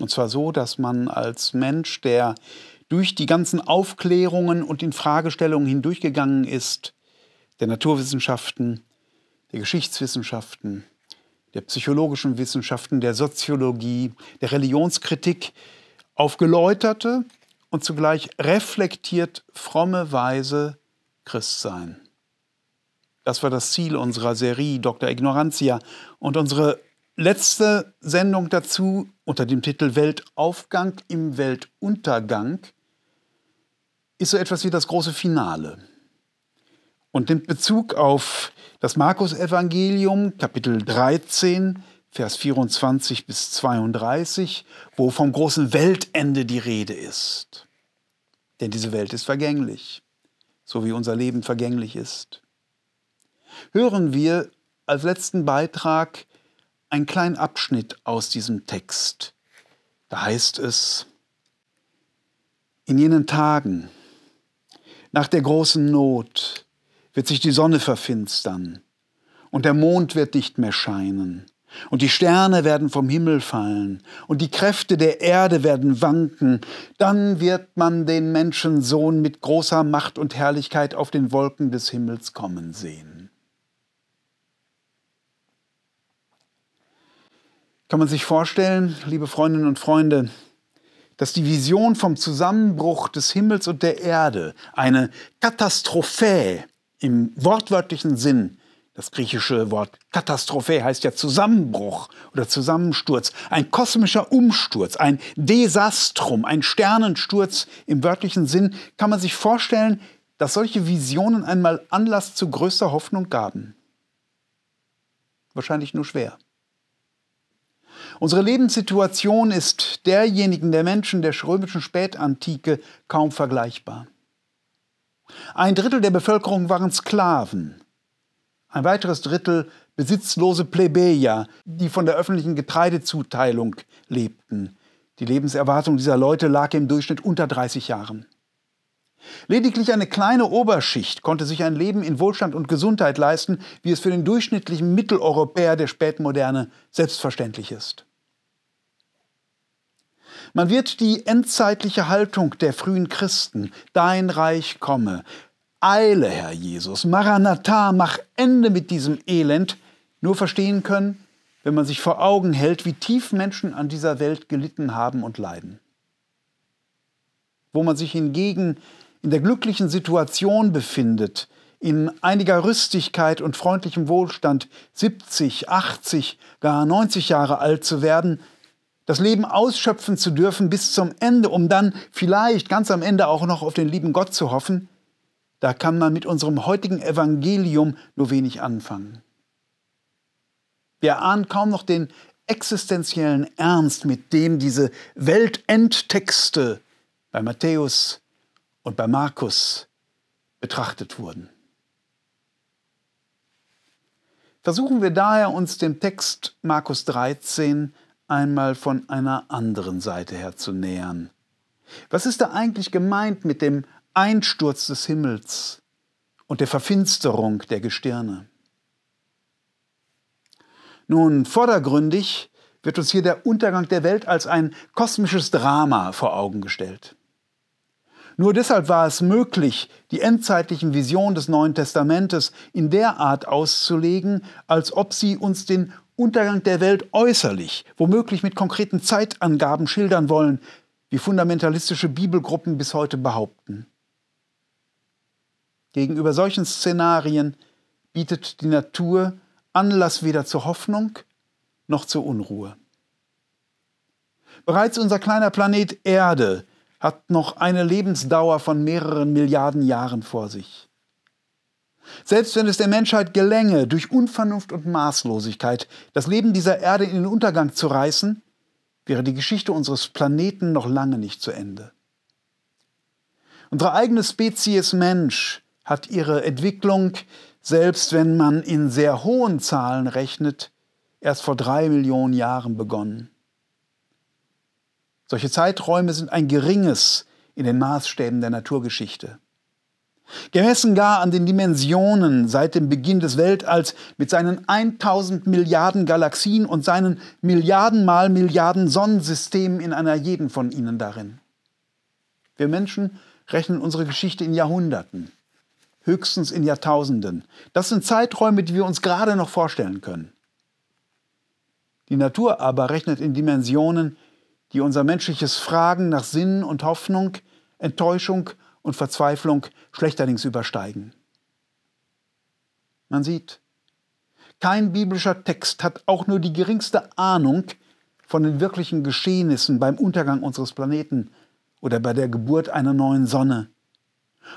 Und zwar so, dass man als Mensch, der durch die ganzen Aufklärungen und Infragestellungen hindurchgegangen ist, der Naturwissenschaften, der Geschichtswissenschaften, der psychologischen Wissenschaften, der Soziologie, der Religionskritik auf geläuterte und zugleich reflektiert fromme Weise Christ sein. Das war das Ziel unserer Serie Dr. Ignorantia und unsere letzte Sendung dazu unter dem Titel Weltaufgang im Weltuntergang ist so etwas wie das große Finale und nimmt Bezug auf das Markus-Evangelium, Kapitel 13, Vers 24 bis 32, wo vom großen Weltende die Rede ist. Denn diese Welt ist vergänglich, so wie unser Leben vergänglich ist. Hören wir als letzten Beitrag einen kleinen Abschnitt aus diesem Text. Da heißt es, in jenen Tagen, nach der großen Not, wird sich die Sonne verfinstern und der Mond wird nicht mehr scheinen und die Sterne werden vom Himmel fallen und die Kräfte der Erde werden wanken, dann wird man den Menschensohn mit großer Macht und Herrlichkeit auf den Wolken des Himmels kommen sehen. Kann man sich vorstellen, liebe Freundinnen und Freunde, dass die Vision vom Zusammenbruch des Himmels und der Erde, eine Katastrophe im wortwörtlichen Sinn, das griechische Wort Katastrophe heißt ja Zusammenbruch oder Zusammensturz, ein kosmischer Umsturz, ein Desastrum, ein Sternensturz im wörtlichen Sinn, kann man sich vorstellen, dass solche Visionen einmal Anlass zu größter Hoffnung gaben. Wahrscheinlich nur schwer. Unsere Lebenssituation ist derjenigen der Menschen der römischen Spätantike kaum vergleichbar. Ein Drittel der Bevölkerung waren Sklaven. Ein weiteres Drittel besitzlose Plebejer, die von der öffentlichen Getreidezuteilung lebten. Die Lebenserwartung dieser Leute lag im Durchschnitt unter 30 Jahren. Lediglich eine kleine Oberschicht konnte sich ein Leben in Wohlstand und Gesundheit leisten, wie es für den durchschnittlichen Mitteleuropäer der Spätmoderne selbstverständlich ist. Man wird die endzeitliche Haltung der frühen Christen, dein Reich komme, Eile, Herr Jesus, Maranatha, mach Ende mit diesem Elend, nur verstehen können, wenn man sich vor Augen hält, wie tief Menschen an dieser Welt gelitten haben und leiden. Wo man sich hingegen in der glücklichen Situation befindet, in einiger Rüstigkeit und freundlichem Wohlstand 70, 80, gar 90 Jahre alt zu werden, das Leben ausschöpfen zu dürfen bis zum Ende, um dann vielleicht ganz am Ende auch noch auf den lieben Gott zu hoffen, da kann man mit unserem heutigen Evangelium nur wenig anfangen. Wir ahnen kaum noch den existenziellen Ernst, mit dem diese Weltendtexte bei Matthäus und bei Markus betrachtet wurden. Versuchen wir daher, uns dem Text Markus 13 einmal von einer anderen Seite her zu nähern. Was ist da eigentlich gemeint mit dem Einsturz des Himmels und der Verfinsterung der Gestirne? Nun, vordergründig wird uns hier der Untergang der Welt als ein kosmisches Drama vor Augen gestellt. Nur deshalb war es möglich, die endzeitlichen Visionen des Neuen Testamentes in der Art auszulegen, als ob sie uns den Untergang der Welt äußerlich, womöglich mit konkreten Zeitangaben schildern wollen, wie fundamentalistische Bibelgruppen bis heute behaupten. Gegenüber solchen Szenarien bietet die Natur Anlass weder zur Hoffnung noch zur Unruhe. Bereits unser kleiner Planet Erde hat noch eine Lebensdauer von mehreren Milliarden Jahren vor sich. Selbst wenn es der Menschheit gelänge, durch Unvernunft und Maßlosigkeit das Leben dieser Erde in den Untergang zu reißen, wäre die Geschichte unseres Planeten noch lange nicht zu Ende. Unsere eigene Spezies Mensch hat ihre Entwicklung, selbst wenn man in sehr hohen Zahlen rechnet, erst vor drei Millionen Jahren begonnen. Solche Zeiträume sind ein geringes in den Maßstäben der Naturgeschichte. Gemessen gar an den Dimensionen seit dem Beginn des Weltalls mit seinen 1000 Milliarden Galaxien und seinen Milliarden mal Milliarden Sonnensystemen in einer jeden von ihnen darin. Wir Menschen rechnen unsere Geschichte in Jahrhunderten, höchstens in Jahrtausenden. Das sind Zeiträume, die wir uns gerade noch vorstellen können. Die Natur aber rechnet in Dimensionen, die unser menschliches Fragen nach Sinn und Hoffnung, Enttäuschung und Verzweiflung schlechterdings übersteigen. Man sieht, kein biblischer Text hat auch nur die geringste Ahnung von den wirklichen Geschehnissen beim Untergang unseres Planeten oder bei der Geburt einer neuen Sonne.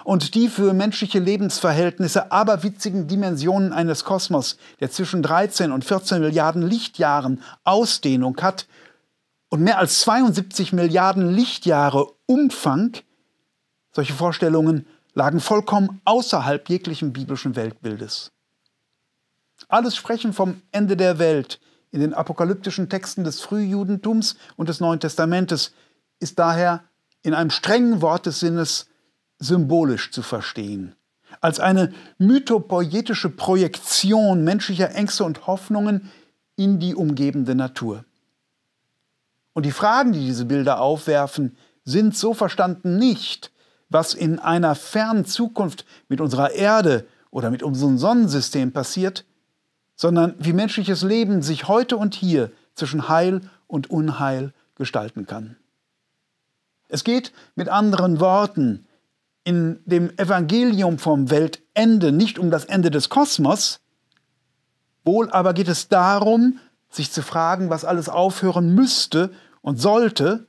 Und die für menschliche Lebensverhältnisse aberwitzigen Dimensionen eines Kosmos, der zwischen 13 und 14 Milliarden Lichtjahren Ausdehnung hat und mehr als 72 Milliarden Lichtjahre Umfang, solche Vorstellungen lagen vollkommen außerhalb jeglichen biblischen Weltbildes. Alles Sprechen vom Ende der Welt in den apokalyptischen Texten des Frühjudentums und des Neuen Testamentes ist daher in einem strengen Wort des Sinnes symbolisch zu verstehen, als eine mythopoietische Projektion menschlicher Ängste und Hoffnungen in die umgebende Natur. Und die Fragen, die diese Bilder aufwerfen, sind so verstanden nicht was in einer fernen Zukunft mit unserer Erde oder mit unserem Sonnensystem passiert, sondern wie menschliches Leben sich heute und hier zwischen Heil und Unheil gestalten kann. Es geht mit anderen Worten in dem Evangelium vom Weltende nicht um das Ende des Kosmos, wohl aber geht es darum, sich zu fragen, was alles aufhören müsste und sollte,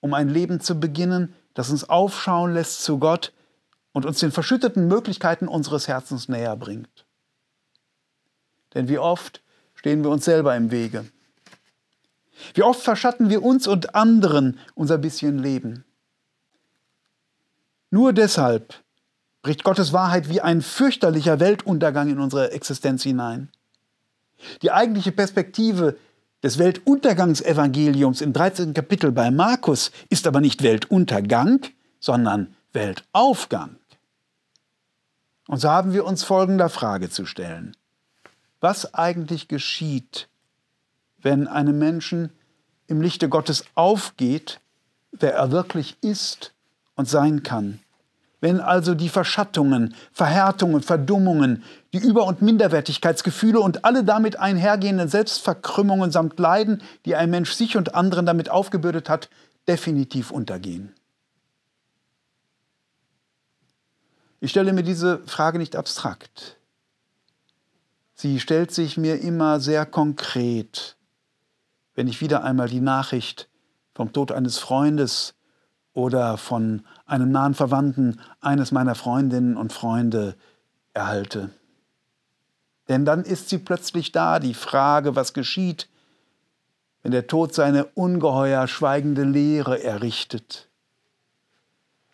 um ein Leben zu beginnen, das uns aufschauen lässt zu Gott und uns den verschütteten Möglichkeiten unseres Herzens näher bringt. Denn wie oft stehen wir uns selber im Wege. Wie oft verschatten wir uns und anderen unser bisschen Leben. Nur deshalb bricht Gottes Wahrheit wie ein fürchterlicher Weltuntergang in unsere Existenz hinein. Die eigentliche Perspektive des Weltuntergangsevangeliums im 13. Kapitel bei Markus ist aber nicht Weltuntergang, sondern Weltaufgang. Und so haben wir uns folgender Frage zu stellen. Was eigentlich geschieht, wenn einem Menschen im Lichte Gottes aufgeht, wer er wirklich ist und sein kann? Wenn also die Verschattungen, Verhärtungen, Verdummungen, die Über- und Minderwertigkeitsgefühle und alle damit einhergehenden Selbstverkrümmungen samt Leiden, die ein Mensch sich und anderen damit aufgebürdet hat, definitiv untergehen. Ich stelle mir diese Frage nicht abstrakt. Sie stellt sich mir immer sehr konkret, wenn ich wieder einmal die Nachricht vom Tod eines Freundes oder von einem nahen Verwandten, eines meiner Freundinnen und Freunde erhalte. Denn dann ist sie plötzlich da, die Frage, was geschieht, wenn der Tod seine ungeheuer schweigende Leere errichtet,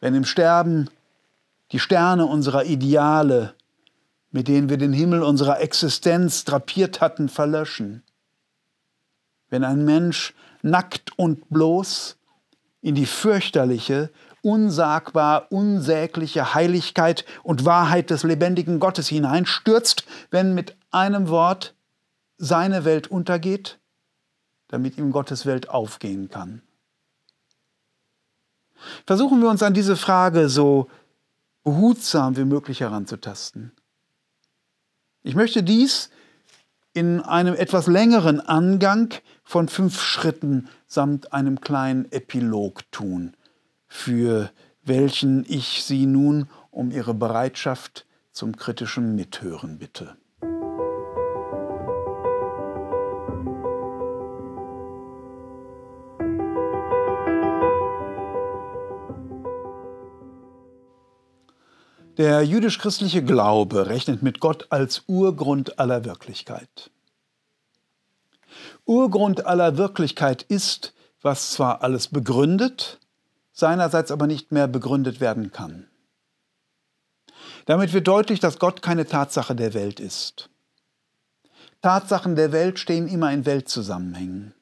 wenn im Sterben die Sterne unserer Ideale, mit denen wir den Himmel unserer Existenz drapiert hatten, verlöschen, wenn ein Mensch nackt und bloß in die fürchterliche, unsagbar unsägliche Heiligkeit und Wahrheit des lebendigen Gottes hineinstürzt, wenn mit einem Wort seine Welt untergeht, damit ihm Gottes Welt aufgehen kann. Versuchen wir uns an diese Frage so behutsam wie möglich heranzutasten. Ich möchte dies in einem etwas längeren Angang von fünf Schritten samt einem kleinen Epilog tun für welchen ich Sie nun um Ihre Bereitschaft zum kritischen Mithören bitte. Der jüdisch-christliche Glaube rechnet mit Gott als Urgrund aller Wirklichkeit. Urgrund aller Wirklichkeit ist, was zwar alles begründet, seinerseits aber nicht mehr begründet werden kann. Damit wird deutlich, dass Gott keine Tatsache der Welt ist. Tatsachen der Welt stehen immer in Weltzusammenhängen.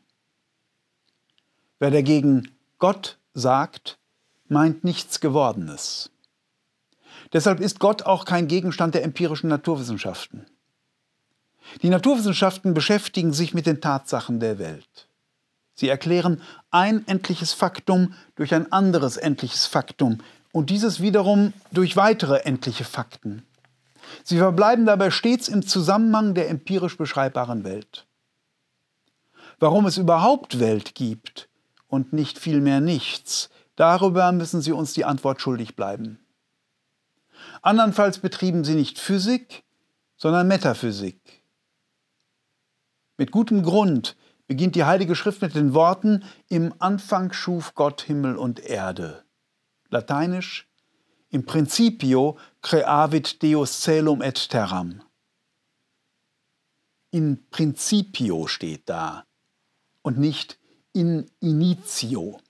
Wer dagegen Gott sagt, meint nichts Gewordenes. Deshalb ist Gott auch kein Gegenstand der empirischen Naturwissenschaften. Die Naturwissenschaften beschäftigen sich mit den Tatsachen der Welt. Sie erklären ein endliches Faktum durch ein anderes endliches Faktum und dieses wiederum durch weitere endliche Fakten. Sie verbleiben dabei stets im Zusammenhang der empirisch beschreibbaren Welt. Warum es überhaupt Welt gibt und nicht vielmehr nichts, darüber müssen Sie uns die Antwort schuldig bleiben. Andernfalls betrieben Sie nicht Physik, sondern Metaphysik. Mit gutem Grund beginnt die Heilige Schrift mit den Worten, im Anfang schuf Gott Himmel und Erde. Lateinisch, im Principio creavit Deus celum et terram. In Principio steht da und nicht in Initio.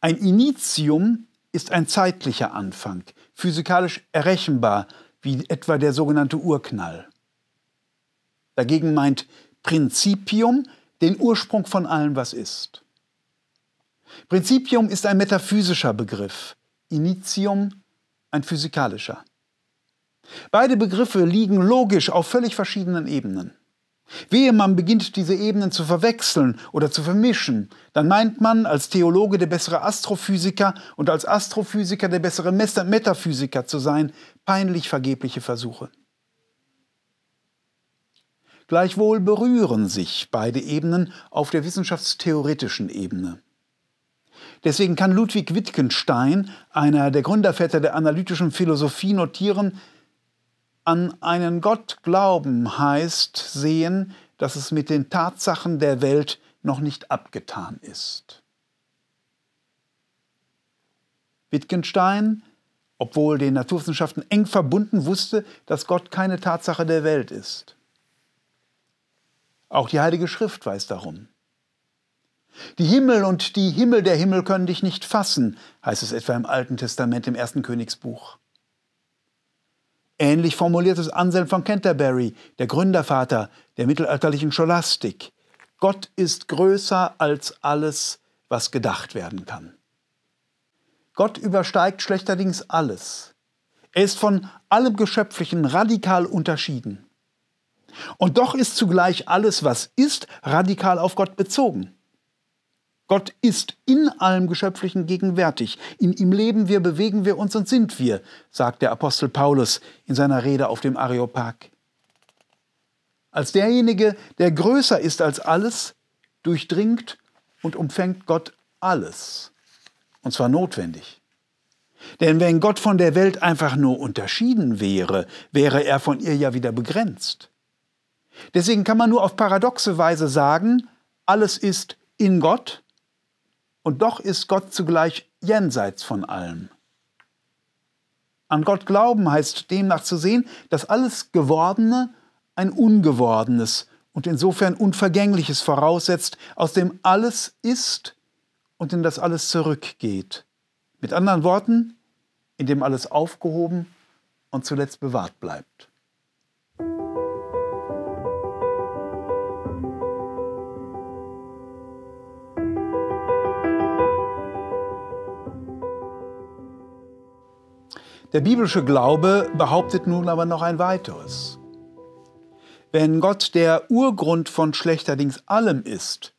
Ein Initium ist ein zeitlicher Anfang, physikalisch errechenbar, wie etwa der sogenannte Urknall. Dagegen meint Principium den Ursprung von allem, was ist. Principium ist ein metaphysischer Begriff, Initium ein physikalischer. Beide Begriffe liegen logisch auf völlig verschiedenen Ebenen. Wehe man beginnt, diese Ebenen zu verwechseln oder zu vermischen, dann meint man als Theologe der bessere Astrophysiker und als Astrophysiker der bessere Metaphysiker zu sein, peinlich vergebliche Versuche. Gleichwohl berühren sich beide Ebenen auf der wissenschaftstheoretischen Ebene. Deswegen kann Ludwig Wittgenstein, einer der Gründerväter der analytischen Philosophie, notieren, an einen Gott glauben heißt sehen, dass es mit den Tatsachen der Welt noch nicht abgetan ist. Wittgenstein, obwohl den Naturwissenschaften eng verbunden, wusste, dass Gott keine Tatsache der Welt ist. Auch die Heilige Schrift weiß darum. Die Himmel und die Himmel der Himmel können dich nicht fassen, heißt es etwa im Alten Testament im ersten Königsbuch. Ähnlich formuliert es Anselm von Canterbury, der Gründervater der mittelalterlichen Scholastik. Gott ist größer als alles, was gedacht werden kann. Gott übersteigt schlechterdings alles. Er ist von allem Geschöpflichen radikal unterschieden. Und doch ist zugleich alles, was ist, radikal auf Gott bezogen. Gott ist in allem Geschöpflichen gegenwärtig. In ihm leben wir, bewegen wir uns und sind wir, sagt der Apostel Paulus in seiner Rede auf dem Areopag. Als derjenige, der größer ist als alles, durchdringt und umfängt Gott alles. Und zwar notwendig. Denn wenn Gott von der Welt einfach nur unterschieden wäre, wäre er von ihr ja wieder begrenzt. Deswegen kann man nur auf paradoxe Weise sagen, alles ist in Gott und doch ist Gott zugleich jenseits von allem. An Gott glauben heißt demnach zu sehen, dass alles Gewordene ein Ungewordenes und insofern Unvergängliches voraussetzt, aus dem alles ist und in das alles zurückgeht. Mit anderen Worten, in dem alles aufgehoben und zuletzt bewahrt bleibt. Der biblische Glaube behauptet nun aber noch ein weiteres. Wenn Gott der Urgrund von schlechterdings allem ist,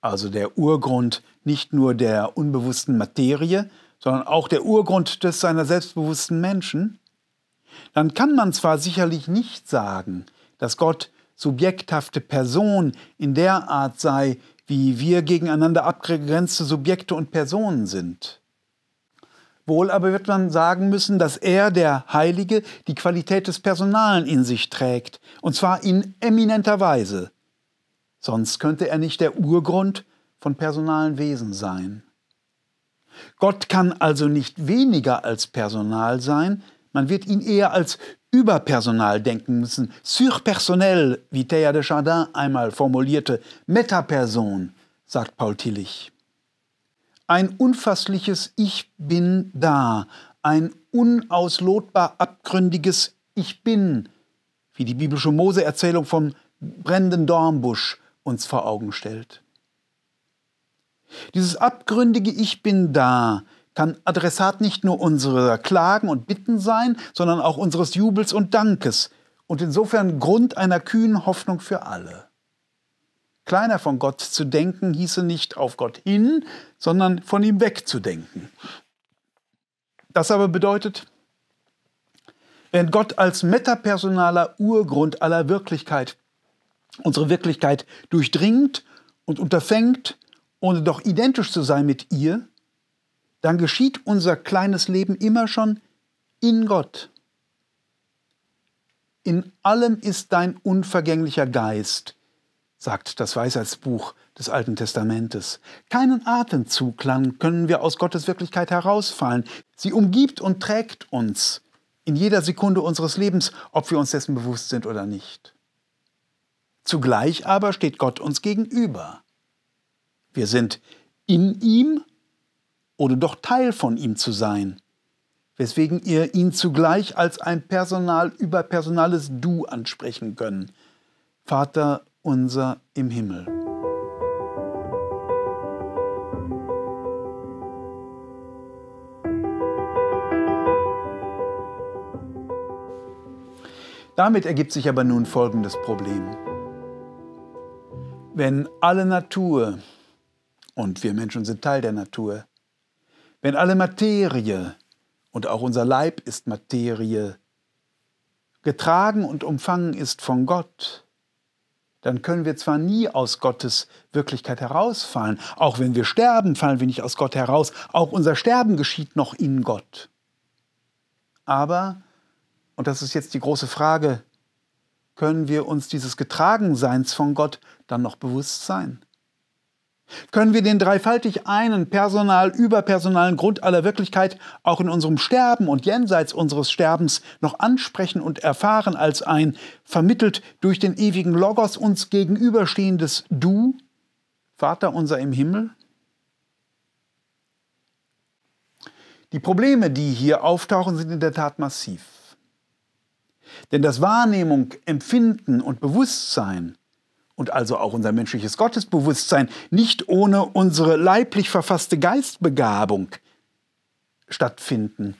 also der Urgrund nicht nur der unbewussten Materie, sondern auch der Urgrund des seiner selbstbewussten Menschen, dann kann man zwar sicherlich nicht sagen, dass Gott subjekthafte Person in der Art sei, wie wir gegeneinander abgegrenzte Subjekte und Personen sind. Wohl aber wird man sagen müssen, dass er, der Heilige, die Qualität des Personalen in sich trägt, und zwar in eminenter Weise. Sonst könnte er nicht der Urgrund von personalen Wesen sein. Gott kann also nicht weniger als Personal sein, man wird ihn eher als Überpersonal denken müssen, surpersonell, wie Thea de Chardin einmal formulierte, Metaperson, sagt Paul Tillich ein unfassliches Ich bin da, ein unauslotbar abgründiges Ich bin, wie die biblische Mose-Erzählung vom brennenden Dornbusch uns vor Augen stellt. Dieses abgründige Ich bin da kann Adressat nicht nur unserer Klagen und Bitten sein, sondern auch unseres Jubels und Dankes und insofern Grund einer kühnen Hoffnung für alle kleiner von Gott zu denken hieße nicht auf Gott hin, sondern von ihm wegzudenken. Das aber bedeutet, wenn Gott als metapersonaler Urgrund aller Wirklichkeit unsere Wirklichkeit durchdringt und unterfängt, ohne doch identisch zu sein mit ihr, dann geschieht unser kleines Leben immer schon in Gott. In allem ist dein unvergänglicher Geist, sagt das Weisheitsbuch des Alten Testamentes. Keinen Atemzug lang können wir aus Gottes Wirklichkeit herausfallen. Sie umgibt und trägt uns in jeder Sekunde unseres Lebens, ob wir uns dessen bewusst sind oder nicht. Zugleich aber steht Gott uns gegenüber. Wir sind in ihm oder doch Teil von ihm zu sein, weswegen ihr ihn zugleich als ein personal überpersonales Du ansprechen können. Vater, unser im Himmel. Damit ergibt sich aber nun folgendes Problem. Wenn alle Natur, und wir Menschen sind Teil der Natur, wenn alle Materie, und auch unser Leib ist Materie, getragen und umfangen ist von Gott, dann können wir zwar nie aus Gottes Wirklichkeit herausfallen. Auch wenn wir sterben, fallen wir nicht aus Gott heraus. Auch unser Sterben geschieht noch in Gott. Aber, und das ist jetzt die große Frage, können wir uns dieses Getragenseins von Gott dann noch bewusst sein? Können wir den dreifaltig einen personal überpersonalen Grund aller Wirklichkeit auch in unserem Sterben und jenseits unseres Sterbens noch ansprechen und erfahren als ein vermittelt durch den ewigen Logos uns gegenüberstehendes Du, Vater unser im Himmel? Die Probleme, die hier auftauchen, sind in der Tat massiv. Denn das Wahrnehmung, Empfinden und Bewusstsein und also auch unser menschliches Gottesbewusstsein nicht ohne unsere leiblich verfasste Geistbegabung stattfinden.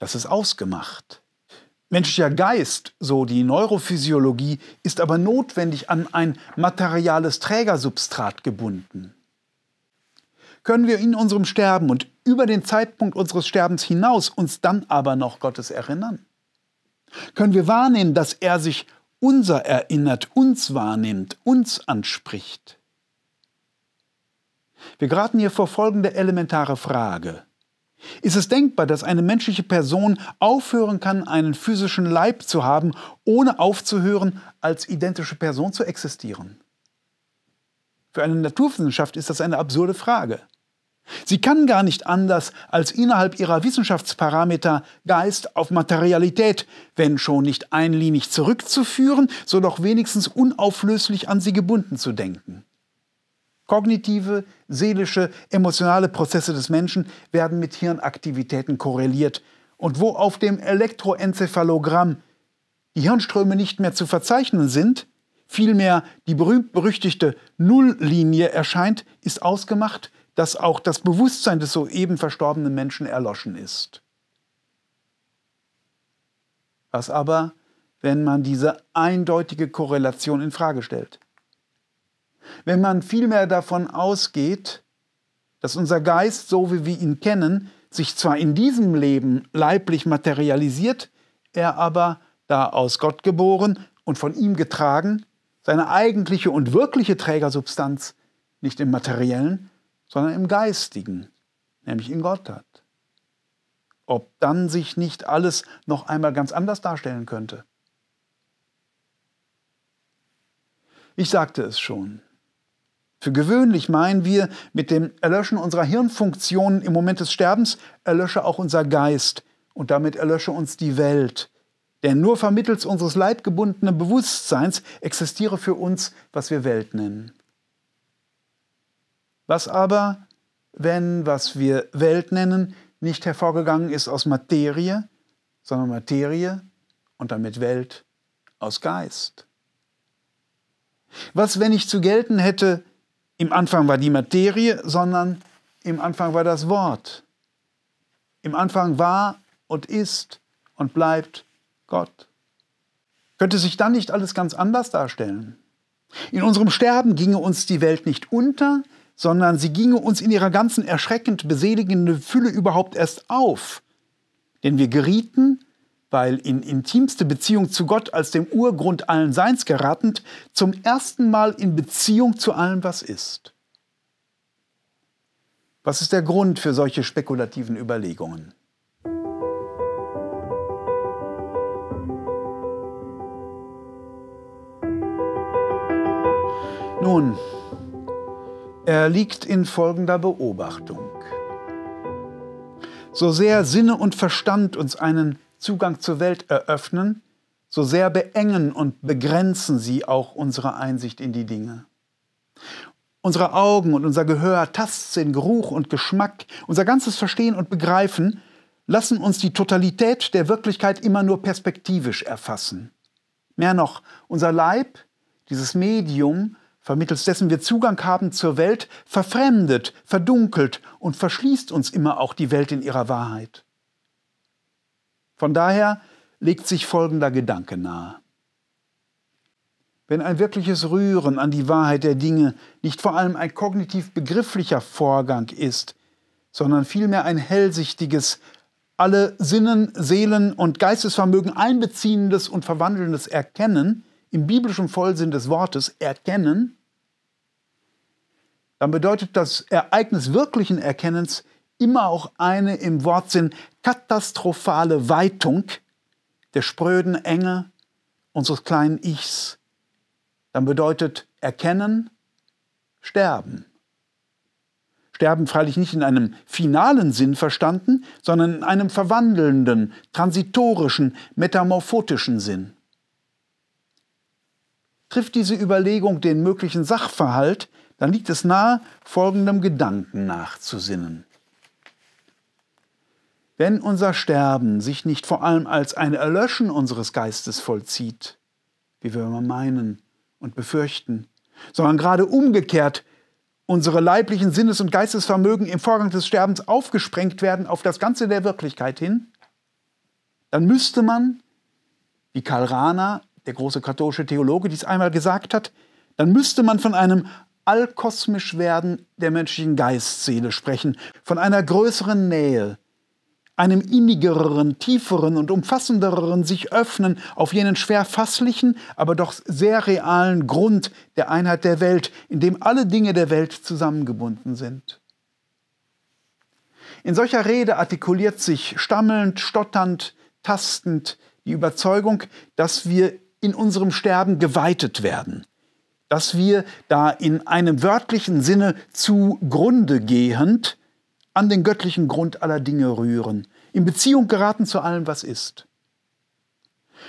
Das ist ausgemacht. Menschlicher Geist, so die Neurophysiologie, ist aber notwendig an ein materiales Trägersubstrat gebunden. Können wir in unserem Sterben und über den Zeitpunkt unseres Sterbens hinaus uns dann aber noch Gottes erinnern? Können wir wahrnehmen, dass er sich unser erinnert, uns wahrnimmt, uns anspricht. Wir geraten hier vor folgende elementare Frage. Ist es denkbar, dass eine menschliche Person aufhören kann, einen physischen Leib zu haben, ohne aufzuhören, als identische Person zu existieren? Für eine Naturwissenschaft ist das eine absurde Frage. Sie kann gar nicht anders, als innerhalb ihrer Wissenschaftsparameter Geist auf Materialität, wenn schon nicht einlinig zurückzuführen, so doch wenigstens unauflöslich an sie gebunden zu denken. Kognitive, seelische, emotionale Prozesse des Menschen werden mit Hirnaktivitäten korreliert. Und wo auf dem Elektroenzephalogramm die Hirnströme nicht mehr zu verzeichnen sind, vielmehr die berühmt-berüchtigte Nulllinie erscheint, ist ausgemacht, dass auch das Bewusstsein des soeben verstorbenen Menschen erloschen ist. Was aber, wenn man diese eindeutige Korrelation in Frage stellt? Wenn man vielmehr davon ausgeht, dass unser Geist, so wie wir ihn kennen, sich zwar in diesem Leben leiblich materialisiert, er aber, da aus Gott geboren und von ihm getragen, seine eigentliche und wirkliche Trägersubstanz nicht im materiellen, sondern im Geistigen, nämlich in Gott hat. Ob dann sich nicht alles noch einmal ganz anders darstellen könnte. Ich sagte es schon. Für gewöhnlich meinen wir, mit dem Erlöschen unserer Hirnfunktionen im Moment des Sterbens erlösche auch unser Geist und damit erlösche uns die Welt. Denn nur vermittels unseres leidgebundenen Bewusstseins existiere für uns, was wir Welt nennen. Was aber, wenn, was wir Welt nennen, nicht hervorgegangen ist aus Materie, sondern Materie und damit Welt aus Geist? Was, wenn ich zu gelten hätte, im Anfang war die Materie, sondern im Anfang war das Wort. Im Anfang war und ist und bleibt Gott. Könnte sich dann nicht alles ganz anders darstellen? In unserem Sterben ginge uns die Welt nicht unter, sondern sie ginge uns in ihrer ganzen erschreckend beseligenden Fülle überhaupt erst auf. Denn wir gerieten, weil in intimste Beziehung zu Gott als dem Urgrund allen Seins geratend, zum ersten Mal in Beziehung zu allem, was ist. Was ist der Grund für solche spekulativen Überlegungen? Nun, er liegt in folgender Beobachtung. So sehr Sinne und Verstand uns einen Zugang zur Welt eröffnen, so sehr beengen und begrenzen sie auch unsere Einsicht in die Dinge. Unsere Augen und unser Gehör, Tastsinn, Geruch und Geschmack, unser ganzes Verstehen und Begreifen lassen uns die Totalität der Wirklichkeit immer nur perspektivisch erfassen. Mehr noch, unser Leib, dieses Medium, vermittels dessen wir Zugang haben zur Welt, verfremdet, verdunkelt und verschließt uns immer auch die Welt in ihrer Wahrheit. Von daher legt sich folgender Gedanke nahe. Wenn ein wirkliches Rühren an die Wahrheit der Dinge nicht vor allem ein kognitiv begrifflicher Vorgang ist, sondern vielmehr ein hellsichtiges, alle Sinnen, Seelen und Geistesvermögen einbeziehendes und verwandelndes Erkennen, im biblischen Vollsinn des Wortes erkennen, dann bedeutet das Ereignis wirklichen Erkennens immer auch eine im Wortsinn katastrophale Weitung der spröden Enge unseres kleinen Ichs. Dann bedeutet Erkennen Sterben. Sterben freilich nicht in einem finalen Sinn verstanden, sondern in einem verwandelnden, transitorischen, metamorphotischen Sinn. Trifft diese Überlegung den möglichen Sachverhalt, dann liegt es nahe, folgendem Gedanken nachzusinnen. Wenn unser Sterben sich nicht vor allem als ein Erlöschen unseres Geistes vollzieht, wie wir immer meinen und befürchten, sondern gerade umgekehrt unsere leiblichen Sinnes- und Geistesvermögen im Vorgang des Sterbens aufgesprengt werden auf das Ganze der Wirklichkeit hin, dann müsste man, wie Karl Rahner, der große katholische Theologe, dies einmal gesagt hat, dann müsste man von einem allkosmisch werden der menschlichen Geistseele sprechen, von einer größeren Nähe, einem innigeren, tieferen und umfassenderen sich öffnen auf jenen schwer fasslichen, aber doch sehr realen Grund der Einheit der Welt, in dem alle Dinge der Welt zusammengebunden sind. In solcher Rede artikuliert sich stammelnd, stotternd, tastend die Überzeugung, dass wir in unserem Sterben geweitet werden, dass wir da in einem wörtlichen Sinne zugrunde gehend an den göttlichen Grund aller Dinge rühren, in Beziehung geraten zu allem, was ist.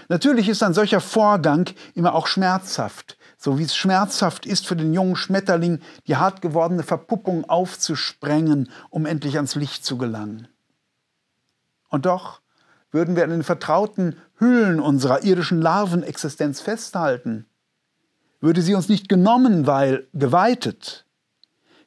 Natürlich ist ein solcher Vorgang immer auch schmerzhaft, so wie es schmerzhaft ist für den jungen Schmetterling, die hart gewordene Verpuppung aufzusprengen, um endlich ans Licht zu gelangen. Und doch würden wir an den vertrauten Hüllen unserer irdischen Larvenexistenz festhalten, würde sie uns nicht genommen, weil geweitet.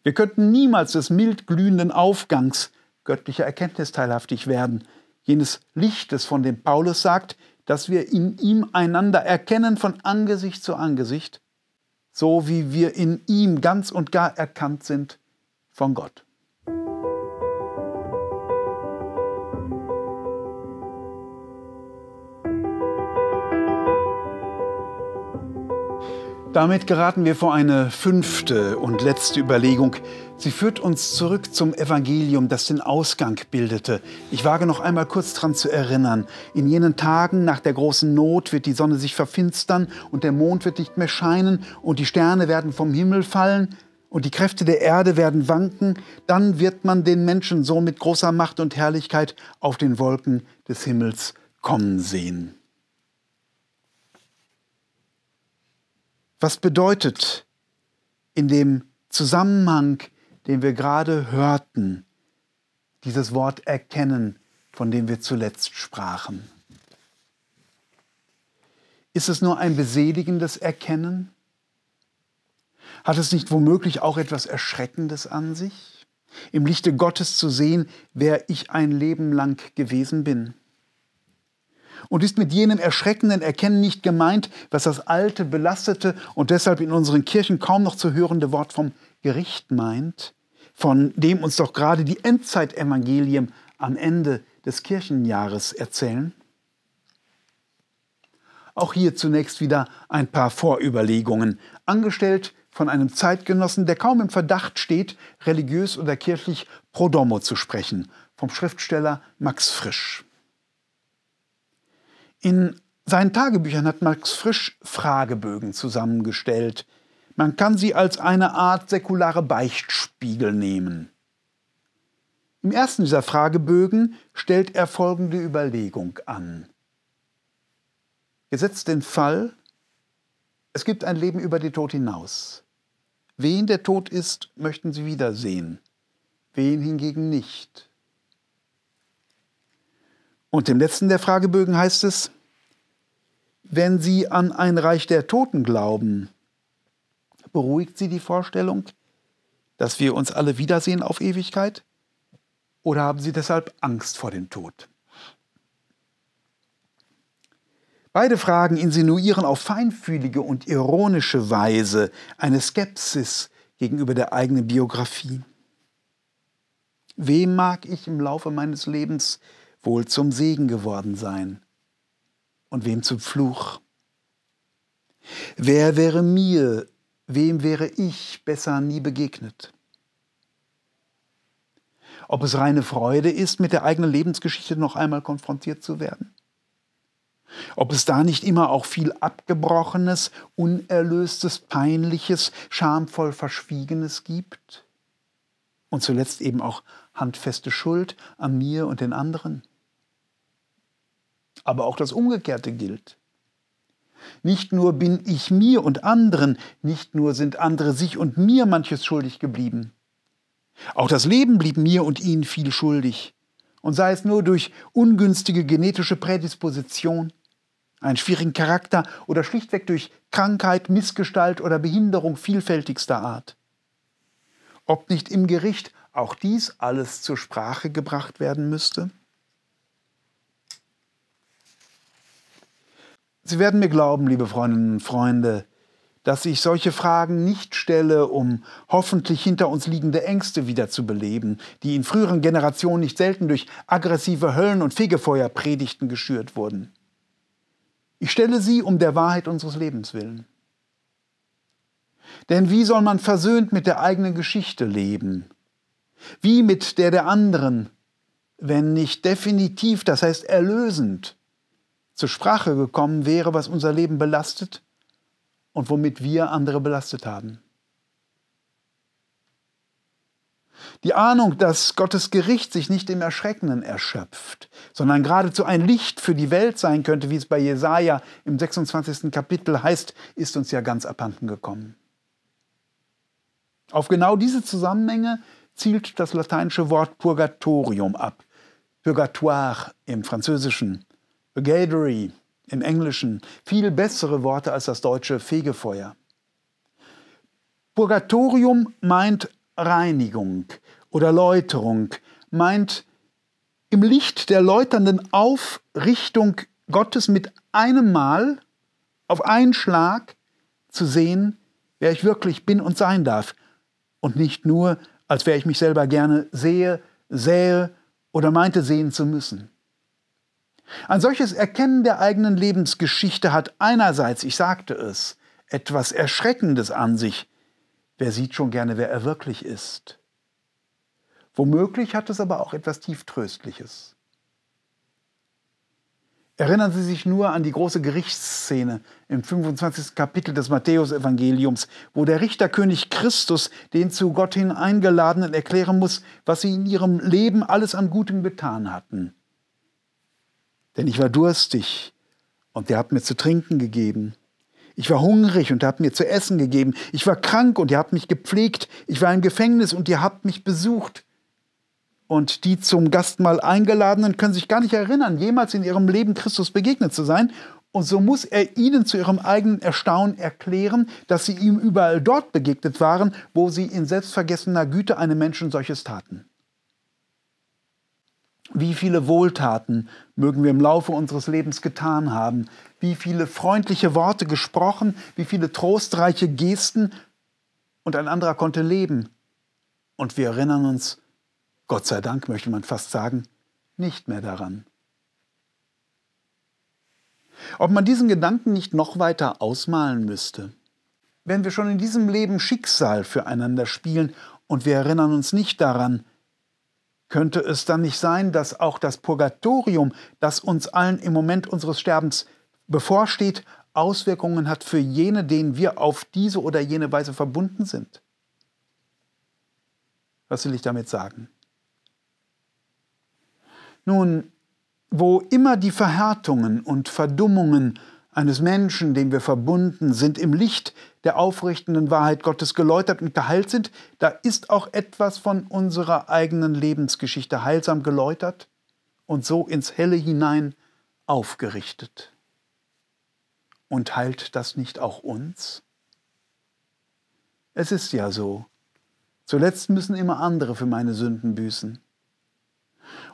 Wir könnten niemals des mild glühenden Aufgangs göttlicher Erkenntnis teilhaftig werden, jenes Lichtes, von dem Paulus sagt, dass wir in ihm einander erkennen von Angesicht zu Angesicht, so wie wir in ihm ganz und gar erkannt sind von Gott. Damit geraten wir vor eine fünfte und letzte Überlegung. Sie führt uns zurück zum Evangelium, das den Ausgang bildete. Ich wage noch einmal kurz daran zu erinnern. In jenen Tagen nach der großen Not wird die Sonne sich verfinstern und der Mond wird nicht mehr scheinen und die Sterne werden vom Himmel fallen und die Kräfte der Erde werden wanken. Dann wird man den Menschen so mit großer Macht und Herrlichkeit auf den Wolken des Himmels kommen sehen. Was bedeutet in dem Zusammenhang, den wir gerade hörten, dieses Wort erkennen, von dem wir zuletzt sprachen? Ist es nur ein beseligendes Erkennen? Hat es nicht womöglich auch etwas Erschreckendes an sich? Im Lichte Gottes zu sehen, wer ich ein Leben lang gewesen bin und ist mit jenem erschreckenden Erkennen nicht gemeint, was das alte, belastete und deshalb in unseren Kirchen kaum noch zu hörende Wort vom Gericht meint, von dem uns doch gerade die Endzeitevangelien am Ende des Kirchenjahres erzählen? Auch hier zunächst wieder ein paar Vorüberlegungen, angestellt von einem Zeitgenossen, der kaum im Verdacht steht, religiös oder kirchlich pro domo zu sprechen, vom Schriftsteller Max Frisch. In seinen Tagebüchern hat Max Frisch Fragebögen zusammengestellt. Man kann sie als eine Art säkulare Beichtspiegel nehmen. Im ersten dieser Fragebögen stellt er folgende Überlegung an. Gesetzt den Fall, es gibt ein Leben über den Tod hinaus. Wen der Tod ist, möchten Sie wiedersehen, wen hingegen nicht. Und im letzten der Fragebögen heißt es, wenn Sie an ein Reich der Toten glauben, beruhigt Sie die Vorstellung, dass wir uns alle wiedersehen auf Ewigkeit? Oder haben Sie deshalb Angst vor dem Tod? Beide Fragen insinuieren auf feinfühlige und ironische Weise eine Skepsis gegenüber der eigenen Biografie. Wem mag ich im Laufe meines Lebens wohl zum Segen geworden sein? und wem zum Fluch? Wer wäre mir, wem wäre ich besser nie begegnet? Ob es reine Freude ist, mit der eigenen Lebensgeschichte noch einmal konfrontiert zu werden? Ob es da nicht immer auch viel Abgebrochenes, Unerlöstes, Peinliches, schamvoll Verschwiegenes gibt? Und zuletzt eben auch handfeste Schuld an mir und den anderen? Aber auch das Umgekehrte gilt. Nicht nur bin ich mir und anderen, nicht nur sind andere sich und mir manches schuldig geblieben. Auch das Leben blieb mir und ihnen viel schuldig. Und sei es nur durch ungünstige genetische Prädisposition, einen schwierigen Charakter oder schlichtweg durch Krankheit, Missgestalt oder Behinderung vielfältigster Art. Ob nicht im Gericht auch dies alles zur Sprache gebracht werden müsste? Sie werden mir glauben, liebe Freundinnen und Freunde, dass ich solche Fragen nicht stelle, um hoffentlich hinter uns liegende Ängste wiederzubeleben, die in früheren Generationen nicht selten durch aggressive Höllen- und Fegefeuerpredigten geschürt wurden. Ich stelle sie um der Wahrheit unseres Lebens willen. Denn wie soll man versöhnt mit der eigenen Geschichte leben? Wie mit der der anderen, wenn nicht definitiv, das heißt erlösend, zur Sprache gekommen wäre, was unser Leben belastet und womit wir andere belastet haben. Die Ahnung, dass Gottes Gericht sich nicht im Erschreckenden erschöpft, sondern geradezu ein Licht für die Welt sein könnte, wie es bei Jesaja im 26. Kapitel heißt, ist uns ja ganz abhanden gekommen. Auf genau diese Zusammenhänge zielt das lateinische Wort Purgatorium ab. Purgatoire im Französischen Begadery im Englischen, viel bessere Worte als das deutsche Fegefeuer. Purgatorium meint Reinigung oder Läuterung, meint im Licht der läuternden Aufrichtung Gottes mit einem Mal auf einen Schlag zu sehen, wer ich wirklich bin und sein darf. Und nicht nur, als wer ich mich selber gerne sehe, sähe oder meinte sehen zu müssen. Ein solches Erkennen der eigenen Lebensgeschichte hat einerseits, ich sagte es, etwas Erschreckendes an sich. Wer sieht schon gerne, wer er wirklich ist? Womöglich hat es aber auch etwas Tieftröstliches. Erinnern Sie sich nur an die große Gerichtsszene im 25. Kapitel des Matthäusevangeliums, wo der Richterkönig Christus den zu Gott hin eingeladenen erklären muss, was sie in ihrem Leben alles an Gutem getan hatten. Denn ich war durstig und ihr habt mir zu trinken gegeben. Ich war hungrig und ihr habt mir zu essen gegeben. Ich war krank und ihr habt mich gepflegt. Ich war im Gefängnis und ihr habt mich besucht. Und die zum Gastmahl eingeladenen können sich gar nicht erinnern, jemals in ihrem Leben Christus begegnet zu sein. Und so muss er ihnen zu ihrem eigenen Erstaunen erklären, dass sie ihm überall dort begegnet waren, wo sie in selbstvergessener Güte einem Menschen solches taten. Wie viele Wohltaten mögen wir im Laufe unseres Lebens getan haben? Wie viele freundliche Worte gesprochen? Wie viele trostreiche Gesten? Und ein anderer konnte leben. Und wir erinnern uns, Gott sei Dank möchte man fast sagen, nicht mehr daran. Ob man diesen Gedanken nicht noch weiter ausmalen müsste? Wenn wir schon in diesem Leben Schicksal füreinander spielen und wir erinnern uns nicht daran, könnte es dann nicht sein, dass auch das Purgatorium, das uns allen im Moment unseres Sterbens bevorsteht, Auswirkungen hat für jene, denen wir auf diese oder jene Weise verbunden sind? Was will ich damit sagen? Nun, wo immer die Verhärtungen und Verdummungen eines Menschen, dem wir verbunden sind, im Licht der aufrichtenden Wahrheit Gottes geläutert und geheilt sind, da ist auch etwas von unserer eigenen Lebensgeschichte heilsam geläutert und so ins Helle hinein aufgerichtet. Und heilt das nicht auch uns? Es ist ja so. Zuletzt müssen immer andere für meine Sünden büßen.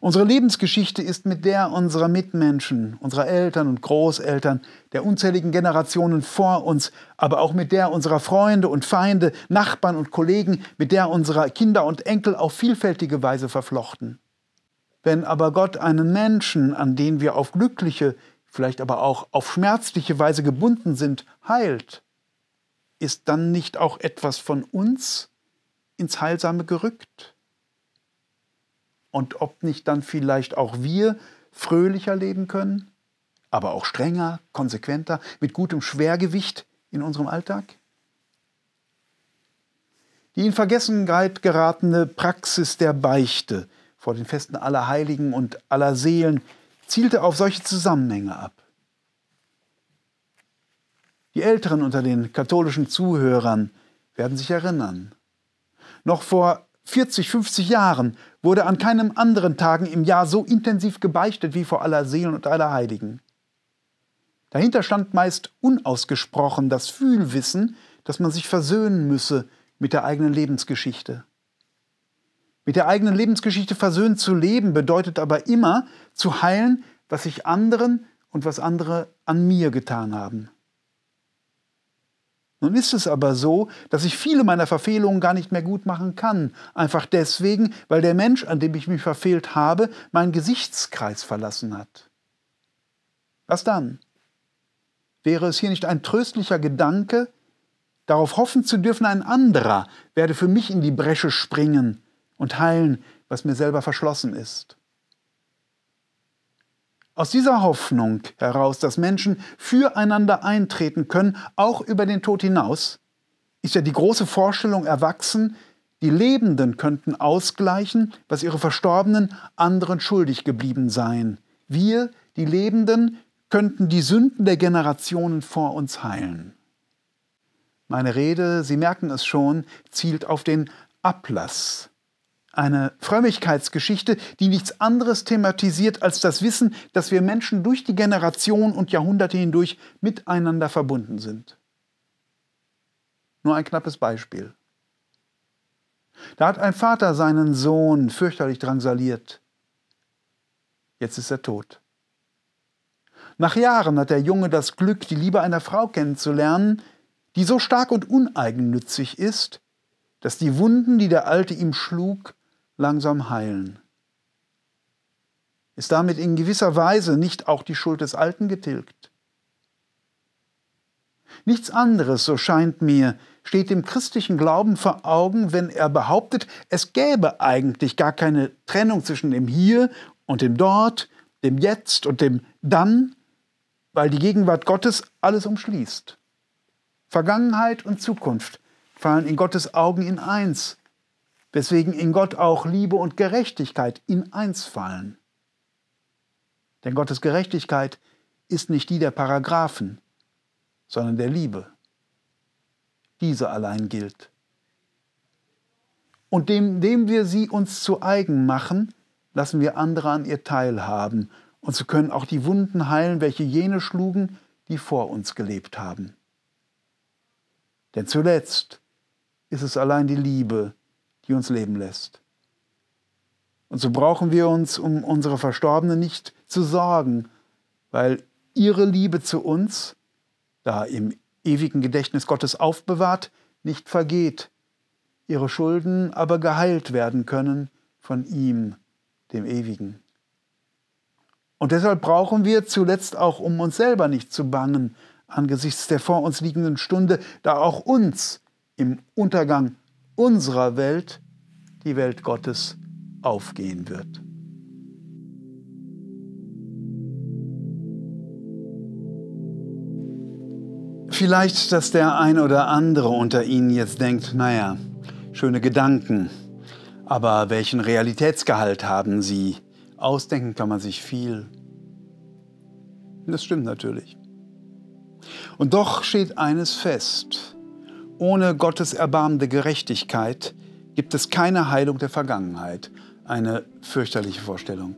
Unsere Lebensgeschichte ist mit der unserer Mitmenschen, unserer Eltern und Großeltern, der unzähligen Generationen vor uns, aber auch mit der unserer Freunde und Feinde, Nachbarn und Kollegen, mit der unserer Kinder und Enkel auf vielfältige Weise verflochten. Wenn aber Gott einen Menschen, an den wir auf glückliche, vielleicht aber auch auf schmerzliche Weise gebunden sind, heilt, ist dann nicht auch etwas von uns ins Heilsame gerückt? und ob nicht dann vielleicht auch wir fröhlicher leben können, aber auch strenger, konsequenter, mit gutem Schwergewicht in unserem Alltag? Die in Vergessenheit geratene Praxis der Beichte vor den Festen aller Heiligen und aller Seelen zielte auf solche Zusammenhänge ab. Die Älteren unter den katholischen Zuhörern werden sich erinnern. Noch vor 40, 50 Jahren wurde an keinem anderen Tagen im Jahr so intensiv gebeichtet wie vor aller Seelen und aller Heiligen. Dahinter stand meist unausgesprochen das Fühlwissen, dass man sich versöhnen müsse mit der eigenen Lebensgeschichte. Mit der eigenen Lebensgeschichte versöhnt zu leben bedeutet aber immer zu heilen, was ich anderen und was andere an mir getan haben. Nun ist es aber so, dass ich viele meiner Verfehlungen gar nicht mehr gut machen kann. Einfach deswegen, weil der Mensch, an dem ich mich verfehlt habe, meinen Gesichtskreis verlassen hat. Was dann? Wäre es hier nicht ein tröstlicher Gedanke, darauf hoffen zu dürfen, ein anderer werde für mich in die Bresche springen und heilen, was mir selber verschlossen ist? Aus dieser Hoffnung heraus, dass Menschen füreinander eintreten können, auch über den Tod hinaus, ist ja die große Vorstellung erwachsen, die Lebenden könnten ausgleichen, was ihre Verstorbenen anderen schuldig geblieben seien. Wir, die Lebenden, könnten die Sünden der Generationen vor uns heilen. Meine Rede, Sie merken es schon, zielt auf den Ablass eine Frömmigkeitsgeschichte, die nichts anderes thematisiert als das Wissen, dass wir Menschen durch die Generation und Jahrhunderte hindurch miteinander verbunden sind. Nur ein knappes Beispiel. Da hat ein Vater seinen Sohn fürchterlich drangsaliert. Jetzt ist er tot. Nach Jahren hat der Junge das Glück, die Liebe einer Frau kennenzulernen, die so stark und uneigennützig ist, dass die Wunden, die der Alte ihm schlug, langsam heilen. Ist damit in gewisser Weise nicht auch die Schuld des Alten getilgt? Nichts anderes, so scheint mir, steht dem christlichen Glauben vor Augen, wenn er behauptet, es gäbe eigentlich gar keine Trennung zwischen dem Hier und dem Dort, dem Jetzt und dem Dann, weil die Gegenwart Gottes alles umschließt. Vergangenheit und Zukunft fallen in Gottes Augen in eins, weswegen in Gott auch Liebe und Gerechtigkeit in eins fallen. Denn Gottes Gerechtigkeit ist nicht die der Paragraphen, sondern der Liebe. Diese allein gilt. Und dem wir sie uns zu eigen machen, lassen wir andere an ihr teilhaben, und so können auch die Wunden heilen, welche jene schlugen, die vor uns gelebt haben. Denn zuletzt ist es allein die Liebe, die uns leben lässt. Und so brauchen wir uns um unsere Verstorbenen nicht zu sorgen, weil ihre Liebe zu uns, da im ewigen Gedächtnis Gottes aufbewahrt, nicht vergeht, ihre Schulden aber geheilt werden können von ihm, dem Ewigen. Und deshalb brauchen wir zuletzt auch, um uns selber nicht zu bangen, angesichts der vor uns liegenden Stunde, da auch uns im Untergang unserer Welt die Welt Gottes aufgehen wird. Vielleicht, dass der ein oder andere unter Ihnen jetzt denkt, naja, schöne Gedanken, aber welchen Realitätsgehalt haben sie? Ausdenken kann man sich viel. Das stimmt natürlich. Und doch steht eines fest. Ohne Gottes erbarmende Gerechtigkeit gibt es keine Heilung der Vergangenheit. Eine fürchterliche Vorstellung.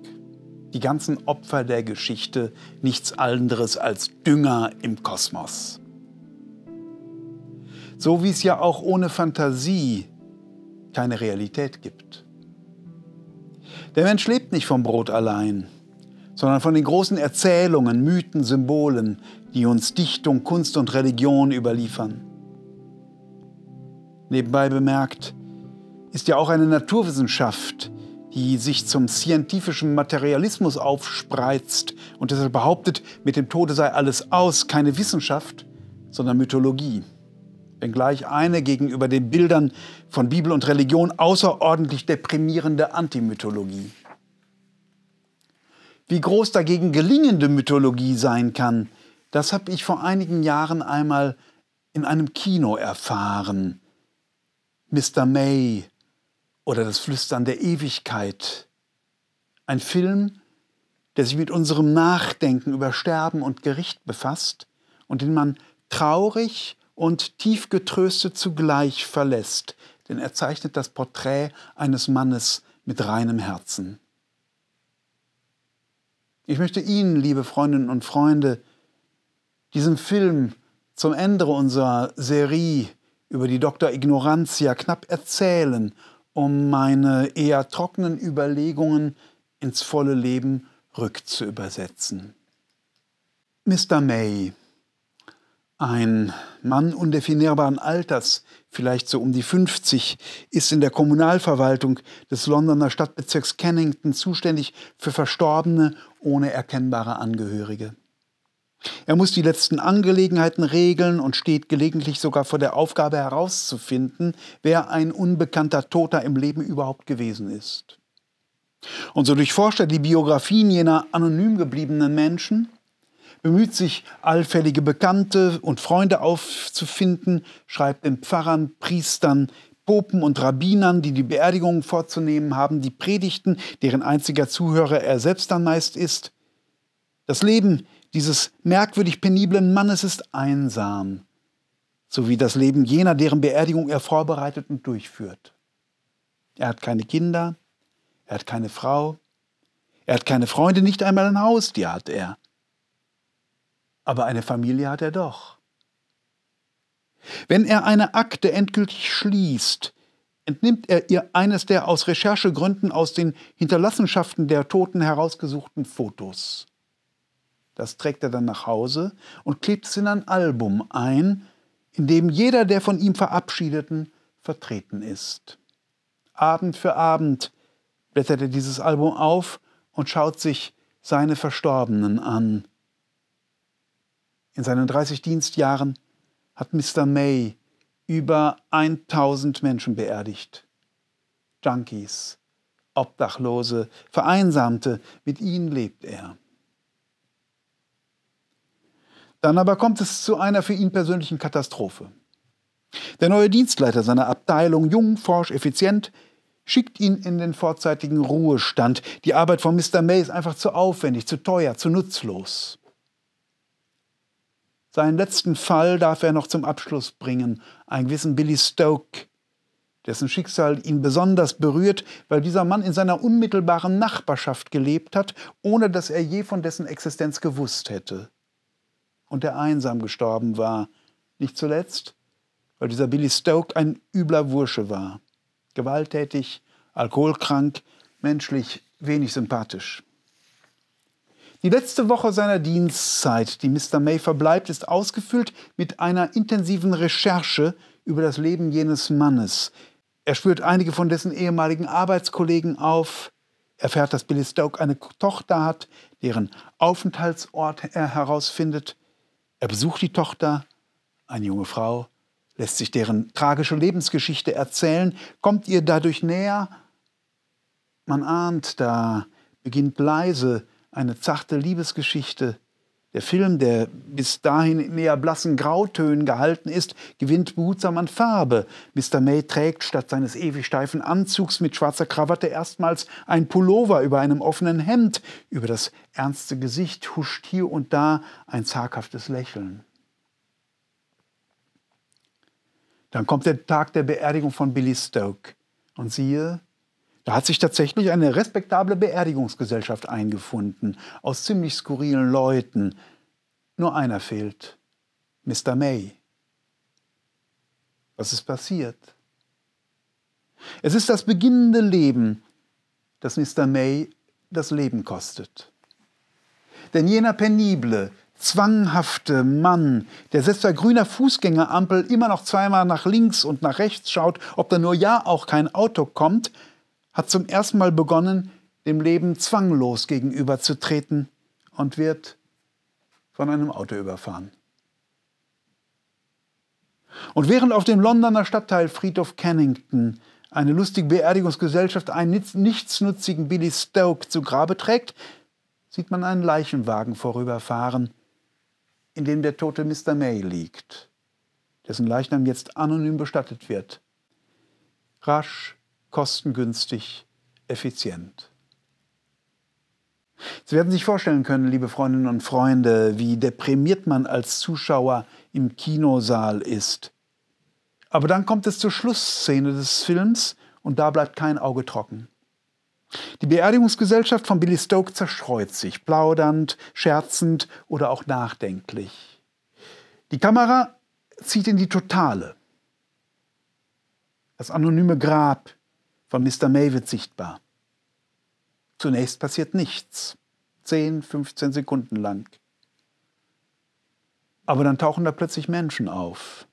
Die ganzen Opfer der Geschichte nichts anderes als Dünger im Kosmos. So wie es ja auch ohne Fantasie keine Realität gibt. Der Mensch lebt nicht vom Brot allein, sondern von den großen Erzählungen, Mythen, Symbolen, die uns Dichtung, Kunst und Religion überliefern. Nebenbei bemerkt, ist ja auch eine Naturwissenschaft, die sich zum scientifischen Materialismus aufspreizt und deshalb behauptet, mit dem Tode sei alles aus, keine Wissenschaft, sondern Mythologie. Wenngleich eine gegenüber den Bildern von Bibel und Religion außerordentlich deprimierende Antimythologie. Wie groß dagegen gelingende Mythologie sein kann, das habe ich vor einigen Jahren einmal in einem Kino erfahren. Mr. May oder Das Flüstern der Ewigkeit. Ein Film, der sich mit unserem Nachdenken über Sterben und Gericht befasst und den man traurig und tief getröstet zugleich verlässt, denn er zeichnet das Porträt eines Mannes mit reinem Herzen. Ich möchte Ihnen, liebe Freundinnen und Freunde, diesem Film zum Ende unserer Serie über die Dr. Ignorantia knapp erzählen, um meine eher trockenen Überlegungen ins volle Leben rückzuübersetzen. Mr. May, ein Mann undefinierbaren Alters, vielleicht so um die 50, ist in der Kommunalverwaltung des Londoner Stadtbezirks Kennington zuständig für Verstorbene ohne erkennbare Angehörige. Er muss die letzten Angelegenheiten regeln und steht gelegentlich sogar vor der Aufgabe herauszufinden, wer ein unbekannter Toter im Leben überhaupt gewesen ist. Und so durchforscht er die Biografien jener anonym gebliebenen Menschen, bemüht sich, allfällige Bekannte und Freunde aufzufinden, schreibt den Pfarrern, Priestern, Popen und Rabbinern, die die Beerdigungen vorzunehmen haben, die Predigten, deren einziger Zuhörer er selbst dann meist ist. Das Leben dieses merkwürdig peniblen Mannes ist einsam, sowie das Leben jener, deren Beerdigung er vorbereitet und durchführt. Er hat keine Kinder, er hat keine Frau, er hat keine Freunde, nicht einmal ein Haus, die hat er. Aber eine Familie hat er doch. Wenn er eine Akte endgültig schließt, entnimmt er ihr eines der aus Recherchegründen aus den Hinterlassenschaften der Toten herausgesuchten Fotos. Das trägt er dann nach Hause und klebt es in ein Album ein, in dem jeder der von ihm Verabschiedeten vertreten ist. Abend für Abend blättert er dieses Album auf und schaut sich seine Verstorbenen an. In seinen 30 Dienstjahren hat Mr. May über 1000 Menschen beerdigt. Junkies, Obdachlose, Vereinsamte, mit ihnen lebt er. Dann aber kommt es zu einer für ihn persönlichen Katastrophe. Der neue Dienstleiter seiner Abteilung, jung, forsch, effizient, schickt ihn in den vorzeitigen Ruhestand. Die Arbeit von Mr. May ist einfach zu aufwendig, zu teuer, zu nutzlos. Seinen letzten Fall darf er noch zum Abschluss bringen. einen gewissen Billy Stoke, dessen Schicksal ihn besonders berührt, weil dieser Mann in seiner unmittelbaren Nachbarschaft gelebt hat, ohne dass er je von dessen Existenz gewusst hätte und der einsam gestorben war. Nicht zuletzt, weil dieser Billy Stoke ein übler Wursche war. Gewalttätig, alkoholkrank, menschlich wenig sympathisch. Die letzte Woche seiner Dienstzeit, die Mr. May verbleibt, ist ausgefüllt mit einer intensiven Recherche über das Leben jenes Mannes. Er spürt einige von dessen ehemaligen Arbeitskollegen auf, erfährt, dass Billy Stoke eine Tochter hat, deren Aufenthaltsort er herausfindet. Er besucht die Tochter, eine junge Frau, lässt sich deren tragische Lebensgeschichte erzählen, kommt ihr dadurch näher. Man ahnt, da beginnt leise eine zarte Liebesgeschichte, der Film, der bis dahin in eher blassen Grautönen gehalten ist, gewinnt behutsam an Farbe. Mr. May trägt statt seines ewig steifen Anzugs mit schwarzer Krawatte erstmals ein Pullover über einem offenen Hemd. Über das ernste Gesicht huscht hier und da ein zaghaftes Lächeln. Dann kommt der Tag der Beerdigung von Billy Stoke. Und siehe, da hat sich tatsächlich eine respektable Beerdigungsgesellschaft eingefunden, aus ziemlich skurrilen Leuten. Nur einer fehlt, Mr. May. Was ist passiert? Es ist das beginnende Leben, das Mr. May das Leben kostet. Denn jener penible, zwanghafte Mann, der selbst bei grüner Fußgängerampel immer noch zweimal nach links und nach rechts schaut, ob da nur ja auch kein Auto kommt, hat zum ersten Mal begonnen, dem Leben zwanglos gegenüberzutreten und wird von einem Auto überfahren. Und während auf dem Londoner Stadtteil Friedhof Kennington eine lustige Beerdigungsgesellschaft einen nichtsnutzigen Billy Stoke zu Grabe trägt, sieht man einen Leichenwagen vorüberfahren, in dem der tote Mr. May liegt, dessen Leichnam jetzt anonym bestattet wird. Rasch kostengünstig, effizient. Sie werden sich vorstellen können, liebe Freundinnen und Freunde, wie deprimiert man als Zuschauer im Kinosaal ist. Aber dann kommt es zur Schlussszene des Films und da bleibt kein Auge trocken. Die Beerdigungsgesellschaft von Billy Stoke zerstreut sich, plaudernd, scherzend oder auch nachdenklich. Die Kamera zieht in die Totale. Das anonyme Grab von Mr. May wird sichtbar. Zunächst passiert nichts. 10, 15 Sekunden lang. Aber dann tauchen da plötzlich Menschen auf.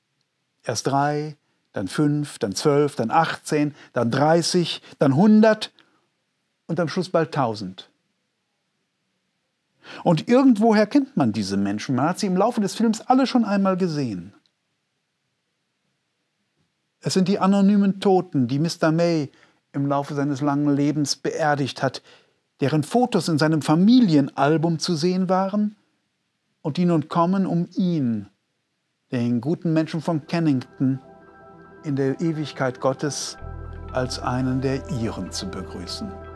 Erst drei, dann fünf, dann zwölf, dann 18, dann 30, dann 100 und am Schluss bald 1000. Und irgendwoher kennt man diese Menschen. Man hat sie im Laufe des Films alle schon einmal gesehen. Es sind die anonymen Toten, die Mr. May im Laufe seines langen Lebens beerdigt hat, deren Fotos in seinem Familienalbum zu sehen waren und die nun kommen, um ihn, den guten Menschen von Kennington, in der Ewigkeit Gottes als einen der ihren zu begrüßen.